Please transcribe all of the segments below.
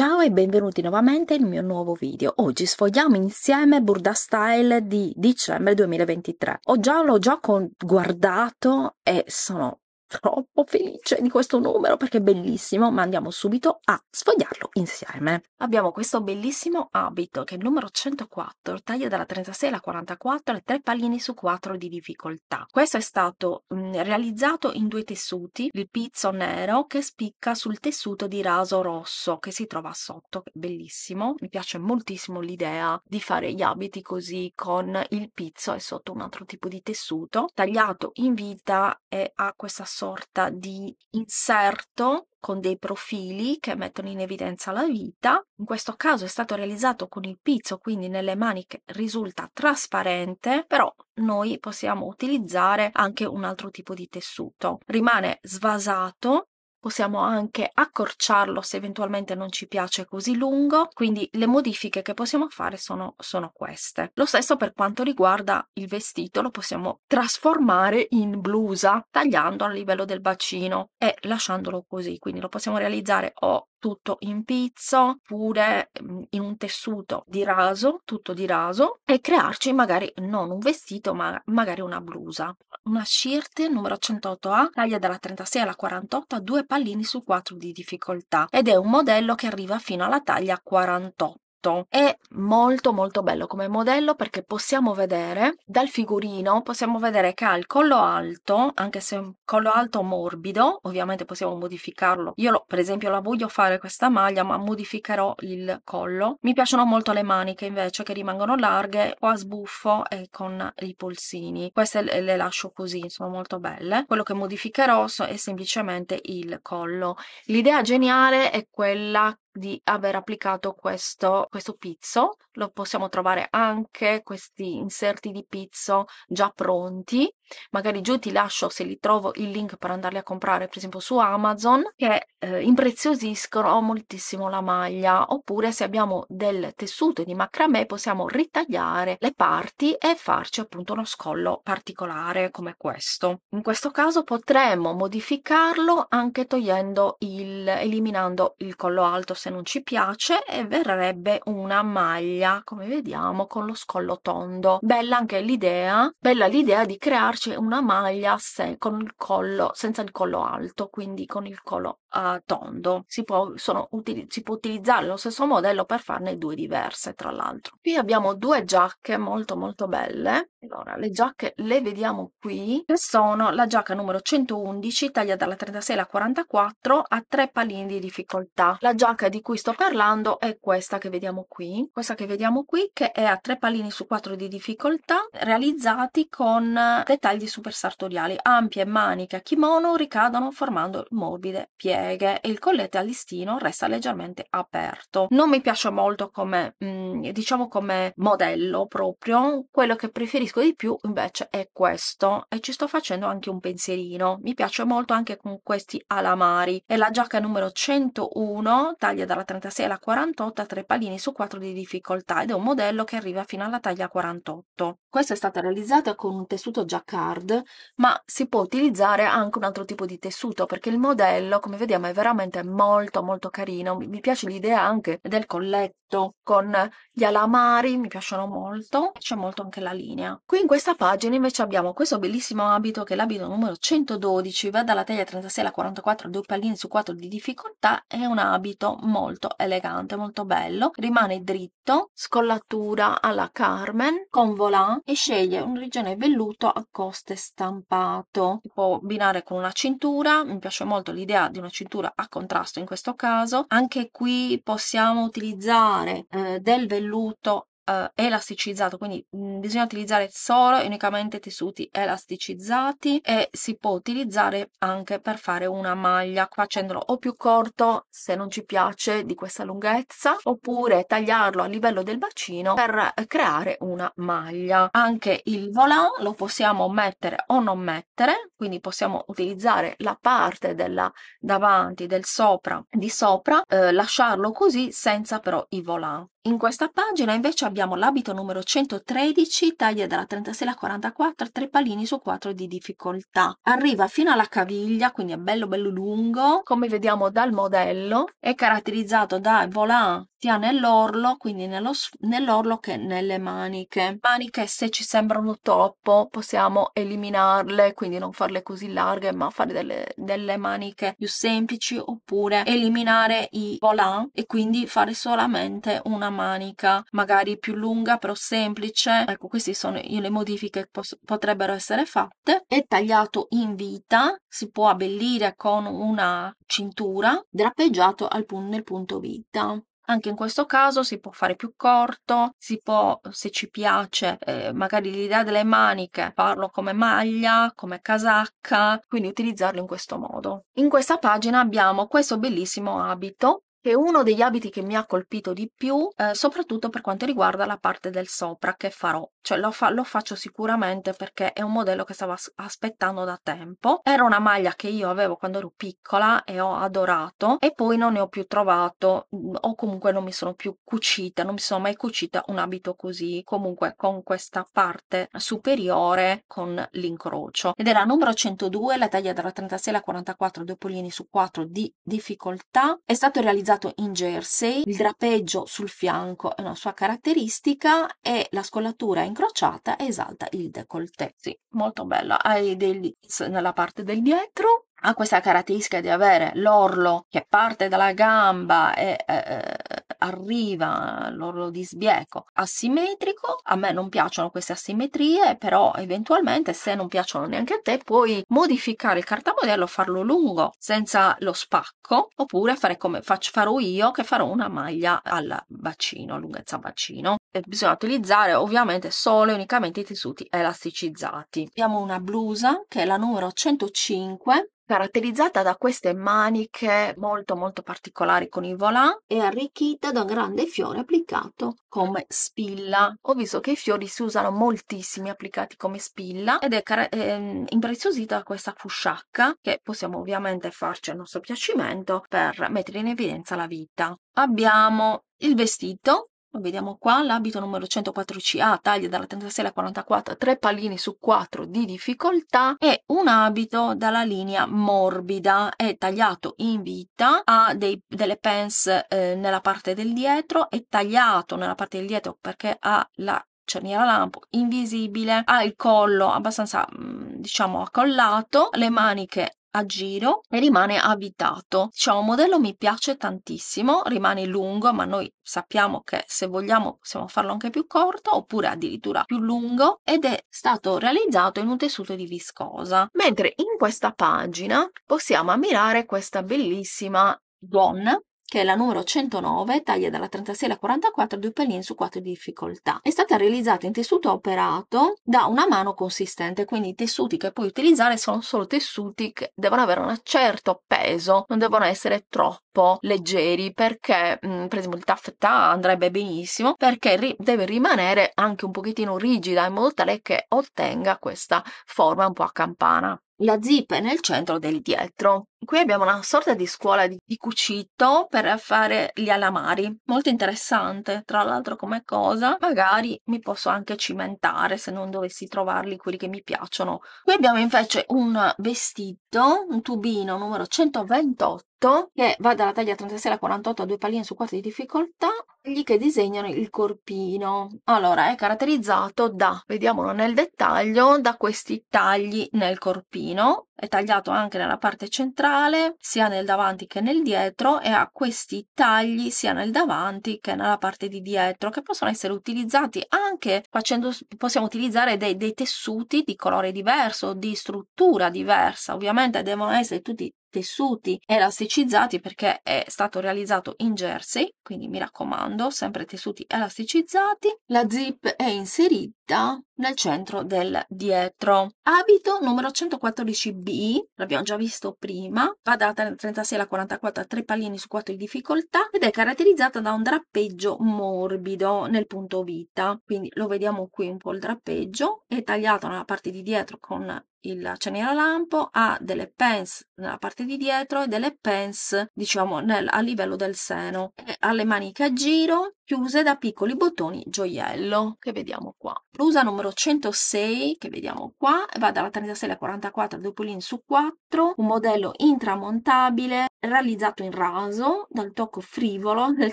Ciao e benvenuti nuovamente nel mio nuovo video. Oggi sfogliamo insieme Burda Style di dicembre 2023. Ho già, l'ho già guardato e sono troppo felice di questo numero perché è bellissimo, ma andiamo subito a sfogliarlo insieme. Abbiamo questo bellissimo abito che è il numero 104, taglia dalla 36 alla 44 e tre pallini su 4 di difficoltà. Questo è stato mh, mm, realizzato in due tessuti, il pizzo nero che spicca sul tessuto di raso rosso che si trova sotto, bellissimo. Mi piace moltissimo l'idea di fare gli abiti così con il pizzo e sotto un altro tipo di tessuto, tagliato in vita e ha questa sorta di inserto con dei profili che mettono in evidenza la vita. In questo caso è stato realizzato con il pizzo, quindi nelle maniche risulta trasparente, però noi possiamo utilizzare anche un altro tipo di tessuto. Rimane svasato possiamo anche accorciarlo se eventualmente non ci piace così lungo, quindi le modifiche che possiamo fare sono, sono queste. Lo stesso per quanto riguarda il vestito, lo possiamo trasformare in blusa tagliando a livello del bacino e lasciandolo così, quindi lo possiamo realizzare o tutto in pizzo oppure mhmm, in un tessuto di raso, tutto di raso e crearci magari non un vestito ma magari una blusa. Una shirt numero 108A taglia dalla 36 alla 48 a due pallini su 4 di difficoltà ed è un modello che arriva fino alla taglia 48 tutto. È molto molto bello come modello perché possiamo vedere dal figurino, possiamo vedere che ha il collo alto, anche se è un collo alto morbido, ovviamente possiamo modificarlo. Io lo, per esempio la voglio fare questa maglia, ma modificherò il collo. Mi piacciono molto le maniche invece che rimangono larghe o a sbuffo e con i polsini. Queste le, le lascio così, sono molto belle. Quello che modificherò è semplicemente il collo. L'idea geniale è quella di aver applicato questo, questo pizzo, lo possiamo trovare anche questi inserti di pizzo già pronti Magari giù ti lascio, se li trovo, il link per andarli a comprare, per esempio su Amazon, che eh, impreziosiscono moltissimo la maglia. Oppure se abbiamo del tessuto di macramè possiamo ritagliare le parti e farci appunto uno scollo particolare come questo. In questo caso potremmo modificarlo anche togliendo il, eliminando il collo alto se non ci piace e verrebbe una maglia, come vediamo, con lo scollo tondo. Bella anche l'idea, bella l'idea di crearsi comprarci una maglia se- con il collo, senza il collo alto, quindi con il collo uh, tondo. Si può, sono, uti- si può, utilizzare lo stesso modello per farne due diverse, tra l'altro. Qui abbiamo due giacche molto molto belle. Allora, le giacche le vediamo qui, sono la giacca numero 111, taglia dalla 36 alla 44, a tre pallini di difficoltà. La giacca di cui sto parlando è questa che vediamo qui, questa che vediamo qui, che è a tre pallini su quattro di difficoltà, realizzati con dettagli super sartoriali, ampie maniche a kimono ricadono formando morbide pieghe pieghe e il collete a listino resta leggermente aperto. Non mi piace molto come, mm, diciamo come modello proprio, quello che preferisco di più invece è questo e ci sto facendo anche un pensierino. Mi piace molto anche con questi alamari. È la giacca numero 101, taglia dalla 36 alla 48, tre pallini su 4 di difficoltà ed è un modello che arriva fino alla taglia 48. Questa è stata realizzata con un tessuto jacquard, ma si può utilizzare anche un altro tipo di tessuto perché il modello, come vedete, vediamo è veramente molto molto carino. Mi piace l'idea anche del colletto con gli alamari, mi piacciono molto. C'è molto anche la linea. Qui in questa pagina invece abbiamo questo bellissimo abito che è l'abito numero 112, va dalla taglia 36 alla 44, due palline su 4 di difficoltà. È un abito molto elegante, molto bello. Rimane dritto, scollatura alla Carmen con volant e sceglie un rigione velluto a coste stampato. Si può abbinare con una cintura, mi piace molto l'idea di una cintura cintura a contrasto in questo caso. Anche qui possiamo utilizzare eh, del velluto eh, elasticizzato, quindi mh, mm, bisogna utilizzare solo e unicamente tessuti elasticizzati e si può utilizzare anche per fare una maglia facendolo o più corto se non ci piace di questa lunghezza oppure tagliarlo a livello del bacino per creare una maglia. Anche il volant lo possiamo mettere o non mettere, quindi possiamo utilizzare la parte della davanti, del sopra, di sopra, eh, lasciarlo così senza però i volant. In questa pagina invece abbiamo l'abito numero 113, taglia dalla 36 alla 44, 3 palini su 4 di difficoltà. Arriva fino alla caviglia, quindi è bello bello lungo, come vediamo dal modello, è caratterizzato da volant sia nell'orlo, quindi nello, nell'orlo che nelle maniche. Maniche se ci sembrano troppo possiamo eliminarle, quindi non farle così larghe, ma fare delle, delle maniche più semplici oppure eliminare i volant e quindi fare solamente una manica magari più lunga però semplice, ecco queste sono le modifiche che pos- potrebbero essere fatte, è tagliato in vita, si può abbellire con una cintura, drappeggiato pun- nel punto vita. Anche in questo caso si può fare più corto, si può, se ci piace, eh, magari l'idea delle maniche, farlo come maglia, come casacca, quindi utilizzarlo in questo modo. In questa pagina abbiamo questo bellissimo abito che è uno degli abiti che mi ha colpito di più, eh, soprattutto per quanto riguarda la parte del sopra che farò, cioè lo, fa lo, faccio sicuramente perché è un modello che stavo aspettando da tempo, era una maglia che io avevo quando ero piccola e ho adorato e poi non ne ho più trovato mm, o comunque non mi sono più cucita, non mi sono mai cucita un abito così, comunque con questa parte superiore con l'incrocio ed era numero 102, la taglia dalla 36 alla 44, due polini su 4 di difficoltà, è stato realizzato utilizzato in jersey, il drapeggio sul fianco è una sua caratteristica e la scollatura incrociata esalta il décolleté. Sì, molto bella, hai dei degli nella parte del dietro, ha questa caratteristica di avere l'orlo che parte dalla gamba e eh, eh arriva l'orlo di sbieco asimmetrico. A me non piacciono queste asimmetrie, però eventualmente se non piacciono neanche a te puoi modificare il cartamodello, farlo lungo senza lo spacco, oppure fare come faccio, farò io che farò una maglia al bacino, lunghezza bacino. E bisogna utilizzare ovviamente solo e unicamente i tessuti elasticizzati. Abbiamo una blusa che è la numero 105 caratterizzata da queste maniche molto molto particolari con i volant e arricchita da un grande fiore applicato come spilla. Ho visto che i fiori si usano moltissimi applicati come spilla ed è car- ehm, impreziosita da questa fusciacca che possiamo ovviamente farci a nostro piacimento per mettere in evidenza la vita. Abbiamo il vestito vediamo qua l'abito numero 104CA, taglia dalla 36 alla 44, 3 pallini su 4 di difficoltà e un abito dalla linea morbida è tagliato in vita, ha dei, delle pence eh, nella parte del dietro, è tagliato nella parte del dietro perché ha la cerniera lampo invisibile, ha il collo abbastanza mm, diciamo accollato, le maniche a giro e rimane abitato. Cioè un modello mi piace tantissimo, rimane lungo, ma noi sappiamo che se vogliamo possiamo farlo anche più corto oppure addirittura più lungo ed è stato realizzato in un tessuto di viscosa. Mentre in questa pagina possiamo ammirare questa bellissima donna che è la numero 109, taglia dalla 36 alla 44, due pallini su quattro di difficoltà. È stata realizzata in tessuto operato da una mano consistente, quindi i tessuti che puoi utilizzare sono solo tessuti che devono avere un certo peso, non devono essere troppo leggeri perché mh, mm, per esempio il taffetà andrebbe benissimo perché ri- deve rimanere anche un pochettino rigida in modo tale che ottenga questa forma un po' a campana. La zip è nel centro del dietro. Qui abbiamo una sorta di scuola di, di cucito per fare gli alamari. Molto interessante, tra l'altro come cosa. Magari mi posso anche cimentare se non dovessi trovarli quelli che mi piacciono. Qui abbiamo invece un vestito, un tubino numero 128 che va dalla taglia 36 alla 48 a due palline su 4 di difficoltà, gli che disegnano il corpino. Allora, è caratterizzato da, vediamolo nel dettaglio, da questi tagli nel corpino, è tagliato anche nella parte centrale, sia nel davanti che nel dietro e ha questi tagli sia nel davanti che nella parte di dietro che possono essere utilizzati anche facendo, possiamo utilizzare dei, dei tessuti di colore diverso, di struttura diversa, ovviamente devono essere tutti tessuti elasticizzati perché è stato realizzato in jersey, quindi mi raccomando, sempre tessuti elasticizzati. La zip è inserita scritta nel centro del dietro. Abito numero 114B, l'abbiamo già visto prima, va data nel 36 alla 44 a 3 pallini su 4 di difficoltà ed è caratterizzata da un drappeggio morbido nel punto vita. Quindi lo vediamo qui un po' il drappeggio, è tagliato nella parte di dietro con il ceniere cioè, lampo ha delle pence nella parte di dietro e delle pence, diciamo, nel, a livello del seno e ha le maniche a giro chiuse da piccoli bottoni gioiello che vediamo qua. Blusa numero 106 che vediamo qua va dalla 36 alla 44 dopolin su 4, un modello intramontabile realizzato in raso dal tocco frivolo del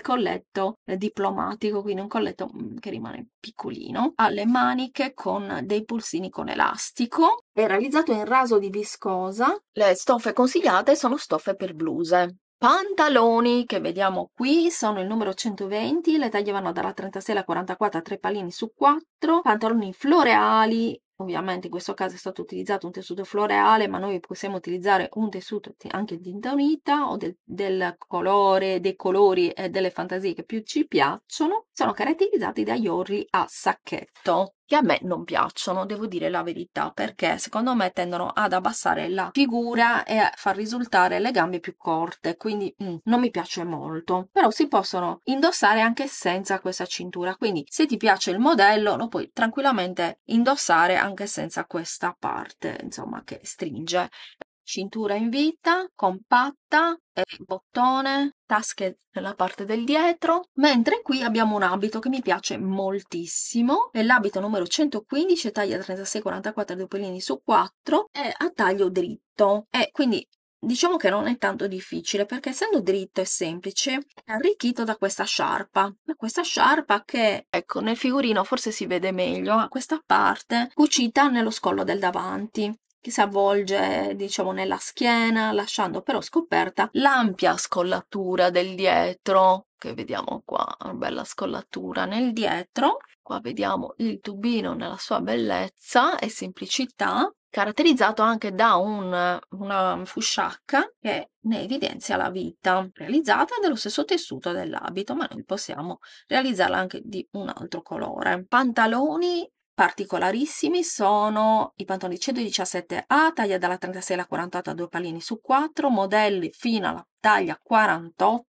colletto eh, diplomatico, quindi un colletto mm, che rimane piccolino, alle maniche con dei pulsini con elastico, è realizzato in raso di viscosa. Le stoffe consigliate sono stoffe per bluse. Pantaloni che vediamo qui sono il numero 120, le taglie vanno dalla 36 alla 44 tre 3 pallini su 4, pantaloni floreali ovviamente in questo caso è stato utilizzato un tessuto floreale, ma noi possiamo utilizzare un tessuto anche di unita o del, del, colore, dei colori e delle fantasie che più ci piacciono, sono caratterizzati dagli orli a sacchetto che a me non piacciono, devo dire la verità, perché secondo me tendono ad abbassare la figura e a far risultare le gambe più corte, quindi mm, non mi piace molto. Però si possono indossare anche senza questa cintura, quindi se ti piace il modello lo puoi tranquillamente indossare anche senza questa parte, insomma, che stringe. Cintura in vita, compatta, e eh, bottone, tasche nella parte del dietro, mentre qui abbiamo un abito che mi piace moltissimo, è l'abito numero 115, taglia 36-44 2 su 4 è a taglio dritto e quindi Diciamo che non è tanto difficile, perché essendo dritto e semplice è arricchito da questa sciarpa, da questa sciarpa che, ecco, nel figurino forse si vede meglio, ha questa parte cucita nello scollo del davanti che si avvolge, diciamo, nella schiena, lasciando però scoperta l'ampia scollatura del dietro, che vediamo qua, una bella scollatura nel dietro. Qua vediamo il tubino nella sua bellezza e semplicità caratterizzato anche da un, una fusciacca che ne evidenzia la vita, realizzata dello stesso tessuto dell'abito, ma noi possiamo realizzarla anche di un altro colore. Pantaloni particolarissimi sono i pantaloni 117A, taglia dalla 36 alla 48 a due pallini su 4, modelli fino alla taglia 48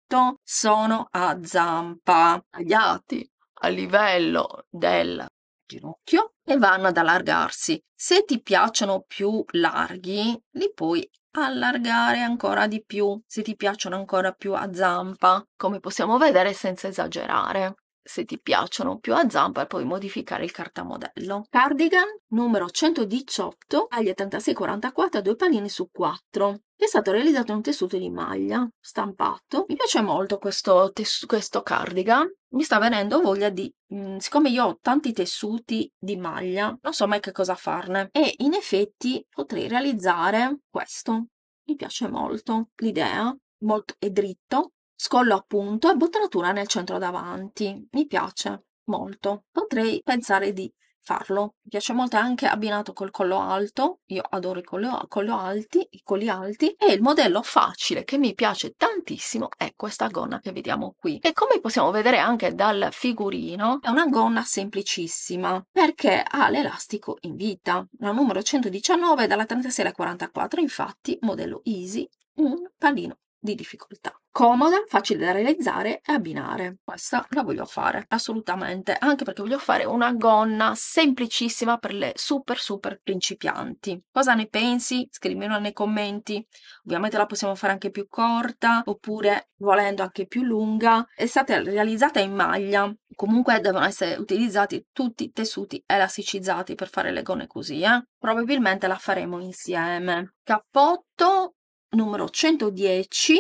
sono a zampa, tagliati a livello del ginocchio e vanno ad allargarsi. Se ti piacciono più larghi, li puoi allargare ancora di più, se ti piacciono ancora più a zampa, come possiamo vedere senza esagerare se ti piacciono più a zampa puoi modificare il cartamodello. Cardigan numero 118 agli 8644 due palline su 4. È stato realizzato in un tessuto di maglia stampato. Mi piace molto questo, tes- questo cardigan. Mi sta venendo voglia di. Mh, mm, siccome io ho tanti tessuti di maglia, non so mai che cosa farne. E in effetti potrei realizzare questo. Mi piace molto l'idea molto, è dritto, scollo appunto e bottinatura nel centro davanti. Mi piace molto. Potrei pensare di farlo. Mi piace molto anche abbinato col collo alto, io adoro i collo, collo alti, i colli alti e il modello facile che mi piace tantissimo è questa gonna che vediamo qui. E come possiamo vedere anche dal figurino, è una gonna semplicissima perché ha l'elastico in vita, la numero 119 dalla 36 alla 44, infatti modello easy un pallino di difficoltà. Comoda, facile da realizzare e abbinare. Questa la voglio fare assolutamente, anche perché voglio fare una gonna semplicissima per le super super principianti. Cosa ne pensi? Scrivimela nei commenti. Ovviamente la possiamo fare anche più corta oppure volendo anche più lunga. È stata realizzata in maglia. Comunque devono essere utilizzati tutti i tessuti elasticizzati per fare le gonne così, eh? Probabilmente la faremo insieme. Cappotto numero 110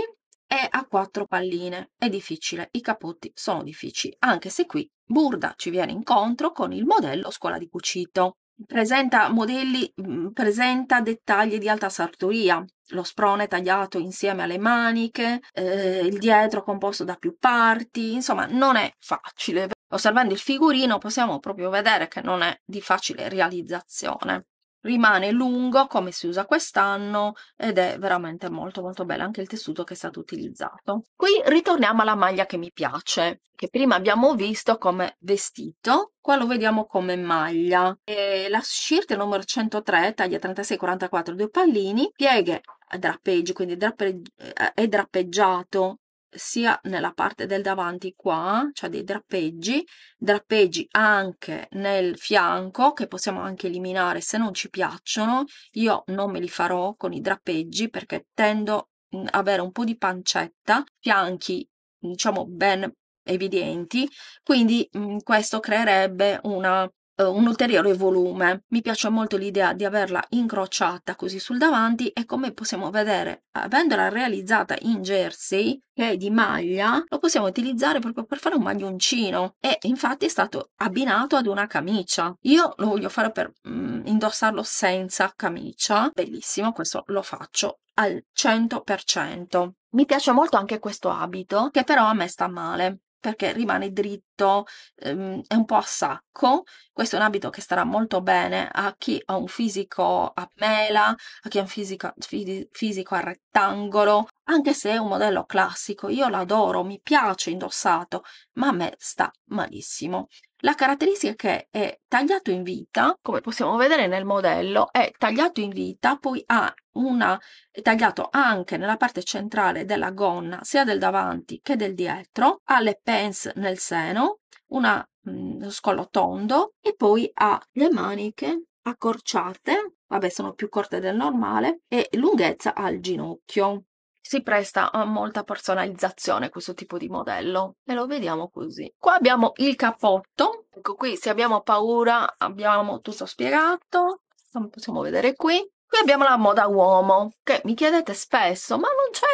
è a quattro palline, è difficile, i capotti sono difficili, anche se qui Burda ci viene incontro con il modello scuola di cucito. Presenta modelli, mm, presenta dettagli di alta sartoria, lo sprone tagliato insieme alle maniche, eh, il dietro composto da più parti, insomma non è facile. Osservando il figurino possiamo proprio vedere che non è di facile realizzazione rimane lungo come si usa quest'anno ed è veramente molto molto bello anche il tessuto che è stato utilizzato. Qui ritorniamo alla maglia che mi piace, che prima abbiamo visto come vestito, qua lo vediamo come maglia. E la shirt numero 103, taglia 36-44, due pallini, pieghe drappeggi, drapeggio, quindi eh, è drappeggiato sia nella parte del davanti qua, cioè dei drappeggi, drappeggi anche nel fianco che possiamo anche eliminare se non ci piacciono. Io non me li farò con i drappeggi perché tendo ad mm, avere un po' di pancetta, fianchi diciamo ben evidenti, quindi mh, mm, questo creerebbe una eh, un ulteriore volume. Mi piace molto l'idea di averla incrociata così sul davanti e come possiamo vedere, avendola realizzata in jersey, che è di maglia, lo possiamo utilizzare proprio per fare un maglioncino e infatti è stato abbinato ad una camicia. Io lo voglio fare per mm, indossarlo senza camicia, bellissimo, questo lo faccio al 100%. Mi piace molto anche questo abito, che però a me sta male perché rimane dritto, ehm, è un po' a sacco. Questo è un abito che starà molto bene a chi ha un fisico a mela, a chi ha un fisico, fisico a rettangolo, anche se è un modello classico. Io l'adoro, mi piace indossato, ma a me sta malissimo. La caratteristica è che è tagliato in vita, come possiamo vedere nel modello, è tagliato in vita, poi ha una, tagliato anche nella parte centrale della gonna, sia del davanti che del dietro, ha le pence nel seno, una, mh, mhmm, scollo tondo e poi ha le maniche accorciate, vabbè sono più corte del normale, e lunghezza al ginocchio. Si presta a molta personalizzazione questo tipo di modello e lo vediamo così. Qua abbiamo il cappotto, ecco qui se abbiamo paura abbiamo tutto spiegato, possiamo vedere qui. Qui abbiamo la moda uomo, che mi chiedete spesso, ma non c'è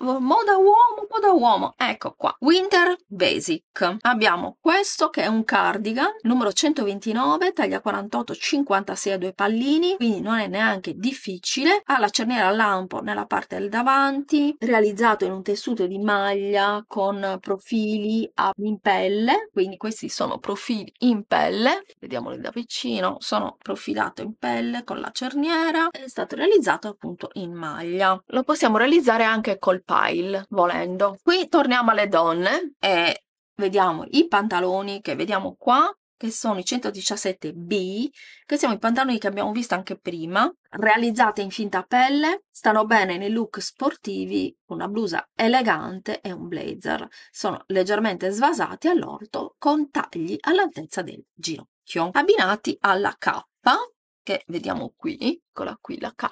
uomo, moda uomo, moda uomo. Ecco qua, Winter Basic. Abbiamo questo che è un cardigan, numero 129, taglia 48, 56 a due pallini, quindi non è neanche difficile. Ha la cerniera a lampo nella parte del davanti, realizzato in un tessuto di maglia con profili in pelle, quindi questi sono profili in pelle, vediamoli da vicino, sono profilato in pelle con la cerniera è stato realizzato appunto in maglia. Lo possiamo realizzare anche col pile, volendo. Qui torniamo alle donne e vediamo i pantaloni che vediamo qua che sono i 117B, che sono i pantaloni che abbiamo visto anche prima, realizzati in finta pelle, stanno bene nei look sportivi, una blusa elegante e un blazer. Sono leggermente svasati all'orto con tagli all'altezza del ginocchio, abbinati alla K che vediamo qui, eccola qui la K,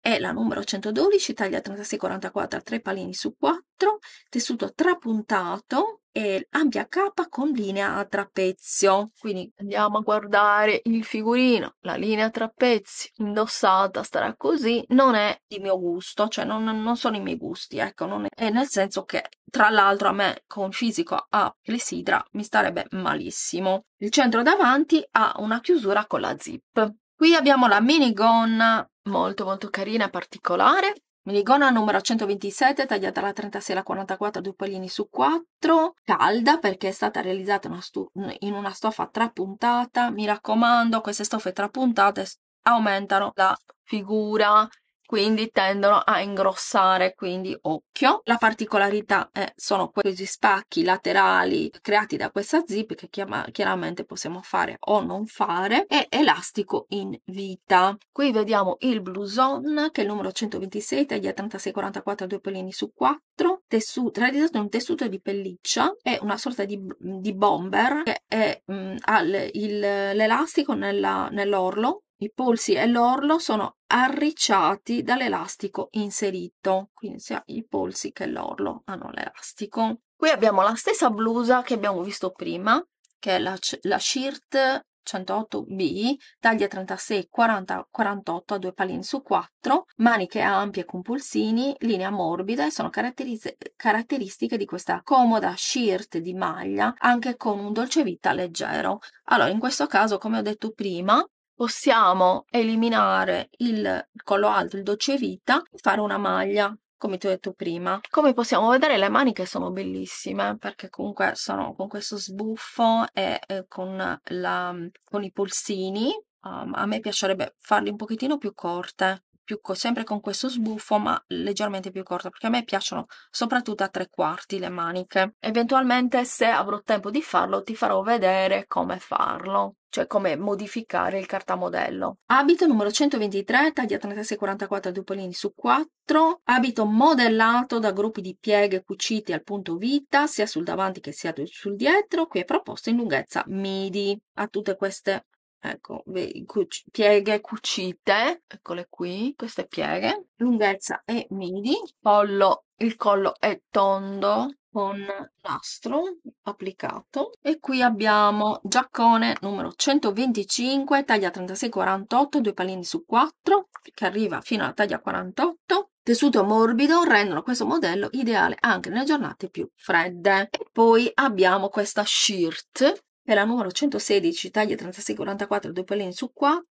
è la numero 112, taglia 3644 a 3 palini su 4, tessuto trapuntato e ampia K con linea a trapezio. Quindi andiamo a guardare il figurino, la linea a trapezio indossata starà così, non è di mio gusto, cioè non, non sono i miei gusti, ecco, non è, è nel senso che tra l'altro a me con fisico a clessidra mi starebbe malissimo. Il centro davanti ha una chiusura con la zip Qui abbiamo la minigonna molto molto carina e particolare. Minigonna numero 127, tagliata alla 36 alla 44, due pallini su 4, calda perché è stata realizzata una in una stoffa trapuntata. Mi raccomando, queste stoffe trapuntate aumentano la figura quindi tendono a ingrossare, quindi occhio. La particolarità è, eh, sono questi spacchi laterali creati da questa zip che chiama, chiaramente possiamo fare o non fare e elastico in vita. Qui vediamo il bluson che è il numero 126 taglia 3644 due pellini su 4, tessuto, realizzato in un tessuto di pelliccia, è una sorta di, di bomber che è, mh, mm, ha l'elastico nell'orlo i polsi e l'orlo sono arricciati dall'elastico inserito, quindi sia i polsi che l'orlo hanno l'elastico. Qui abbiamo la stessa blusa che abbiamo visto prima, che è la, la Shirt 108B, taglia 36, 40, 48 a due palini su 4, maniche ampie con pulsini, linea morbida e sono caratteristiche di questa comoda shirt di maglia anche con un dolce vita leggero. Allora, in questo caso, come ho detto prima, possiamo eliminare il collo alto, il dolce vita e fare una maglia come ti ho detto prima. Come possiamo vedere le maniche sono bellissime perché comunque sono con questo sbuffo e eh, con, la, con i polsini Um, a me piacerebbe farli un pochettino più corte più, sempre con questo sbuffo ma leggermente più corta perché a me piacciono soprattutto a tre quarti le maniche. Eventualmente se avrò tempo di farlo ti farò vedere come farlo cioè come modificare il cartamodello. Abito numero 123, taglia 3644 44 2 su 4, abito modellato da gruppi di pieghe cuciti al punto vita, sia sul davanti che sia sul dietro, qui è proposto in lunghezza midi. A tutte queste ecco, pieghe cucite, eccole qui, queste pieghe, lunghezza e midi, collo, il collo è tondo con nastro applicato e qui abbiamo giaccone numero 125, taglia 36-48, due pallini su 4, che arriva fino alla taglia 48, tessuto morbido rendono questo modello ideale anche nelle giornate più fredde. E poi abbiamo questa shirt per la numero 116 taglia 3644 2 palline su 4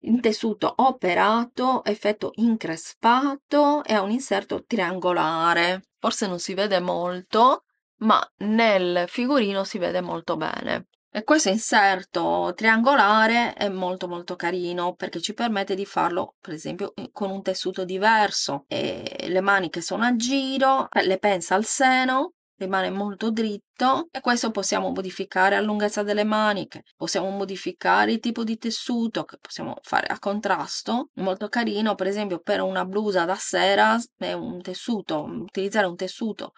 in tessuto operato effetto increspato e ha un inserto triangolare forse non si vede molto ma nel figurino si vede molto bene e questo inserto triangolare è molto molto carino perché ci permette di farlo per esempio con un tessuto diverso e le maniche sono a giro, le pensa al seno rimane molto dritto e questo possiamo modificare la lunghezza delle maniche, possiamo modificare il tipo di tessuto che possiamo fare a contrasto, molto carino per esempio per una blusa da sera un tessuto, mm, utilizzare un tessuto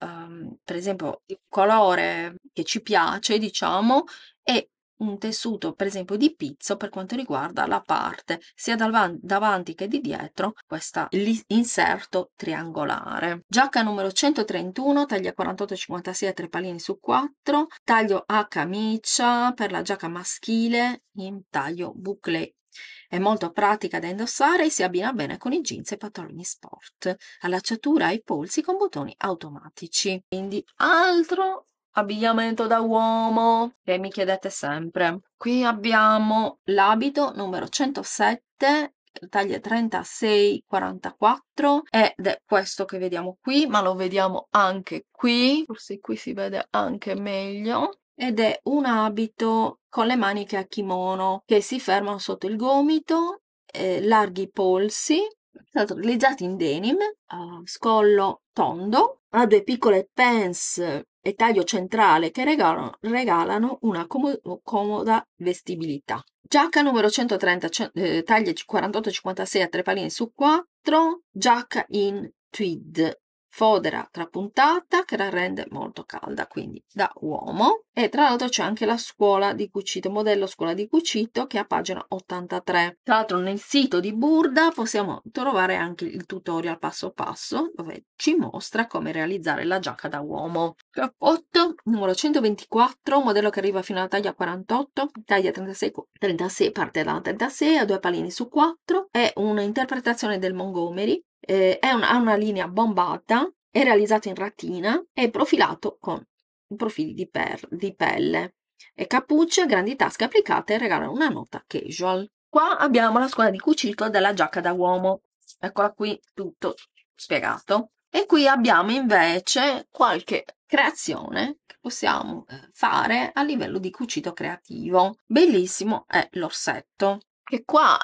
um, per esempio di colore che ci piace diciamo e un tessuto per esempio di pizzo per quanto riguarda la parte sia davanti che di dietro questa inserto triangolare giacca numero 131 taglia 48 56 3 palini su 4 taglio a camicia per la giacca maschile in taglio bouclé è molto pratica da indossare e si abbina bene con i jeans e pantaloni sport. Allacciatura ai polsi con bottoni automatici. Quindi altro abbigliamento da uomo che mi chiedete sempre. Qui abbiamo l'abito numero 107 taglia 36 44 ed è questo che vediamo qui ma lo vediamo anche qui forse qui si vede anche meglio ed è un abito con le maniche a kimono che si fermano sotto il gomito eh, larghi polsi sono utilizzati in denim, a scollo tondo, ha due piccole pants e taglio centrale che regalano, regalano una com- comoda vestibilità. Giacca numero 130, eh, taglia 48-56 a tre palline su 4, giacca in tweed fodera trapuntata che la rende molto calda, quindi da uomo. E tra l'altro c'è anche la scuola di cucito, modello scuola di cucito che è a pagina 83. Tra l'altro nel sito di Burda possiamo trovare anche il tutorial passo passo dove ci mostra come realizzare la giacca da uomo. Cappotto numero 124, modello che arriva fino alla taglia 48, taglia 36, 36 parte dalla 36 a due palini su 4, è un'interpretazione del Montgomery eh, una, ha una linea bombata, è realizzato in ratina e profilato con profili di, per, di pelle e cappucce, grandi tasche applicate e regalano una nota casual. Qua abbiamo la scuola di cucito della giacca da uomo. Eccola qui, tutto spiegato. E qui abbiamo invece qualche creazione che possiamo eh, fare a livello di cucito creativo. Bellissimo è l'orsetto, che qua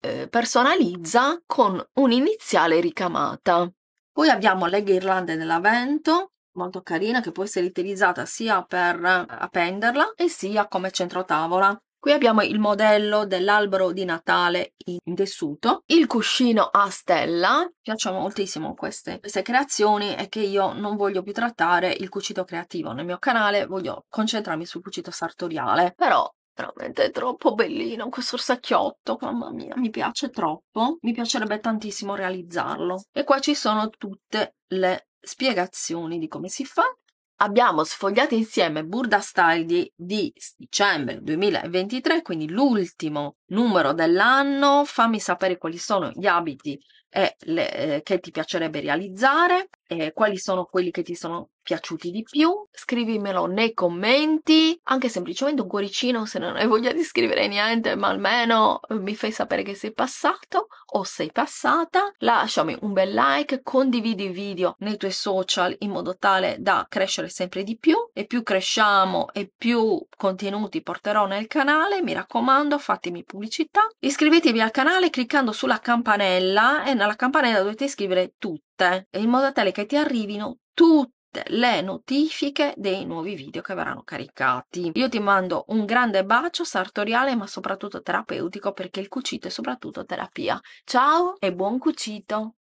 eh, personalizza con un'iniziale ricamata. Poi abbiamo le ghirlande dell'avento, molto carina, che può essere utilizzata sia per appenderla e sia come centrotavola. Qui abbiamo il modello dell'albero di Natale in tessuto, il cuscino a stella, mi piacciono moltissimo queste, queste creazioni e che io non voglio più trattare il cucito creativo nel mio canale, voglio concentrarmi sul cucito sartoriale, però Veramente è troppo bellino questo orsacchiotto, mamma mia, mi piace troppo, mi piacerebbe tantissimo realizzarlo. E qua ci sono tutte le spiegazioni di come si fa. Abbiamo sfogliato insieme Burda Style di, di dicembre 2023, quindi l'ultimo numero dell'anno. Fammi sapere quali sono gli abiti le, eh, che ti piacerebbe realizzare, e quali sono quelli che ti sono piaciuti di più. Scrivimelo nei commenti, anche semplicemente un cuoricino se non hai voglia di scrivere niente, ma almeno eh, mi fai sapere che sei passato o sei passata. Lasciami un bel like, condividi il video nei tuoi social in modo tale da crescere sempre di più e più cresciamo e più contenuti porterò nel canale, mi raccomando, fatemi pubblicità. Iscrivetevi al canale cliccando sulla campanella e nella campanella dovete scrivere tutte, in modo tale che ti arrivino tutte le notifiche dei nuovi video che verranno caricati. Io ti mando un grande bacio sartoriale ma soprattutto terapeutico perché il cucito è soprattutto terapia. Ciao e buon cucito!